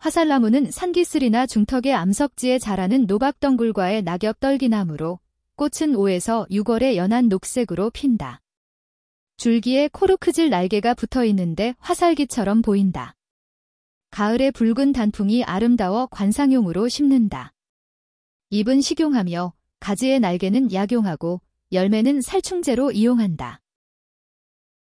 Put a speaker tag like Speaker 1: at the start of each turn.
Speaker 1: 화살나무는 산기슬이나 중턱의 암석지에 자라는 노박덩굴과의 낙엽떨기나무로 꽃은 5에서 6월에 연한 녹색으로 핀다. 줄기에 코르크질 날개가 붙어 있는데 화살기처럼 보인다. 가을에 붉은 단풍이 아름다워 관상용으로 심는다. 잎은 식용하며 가지의 날개는 약용하고 열매는 살충제로 이용한다.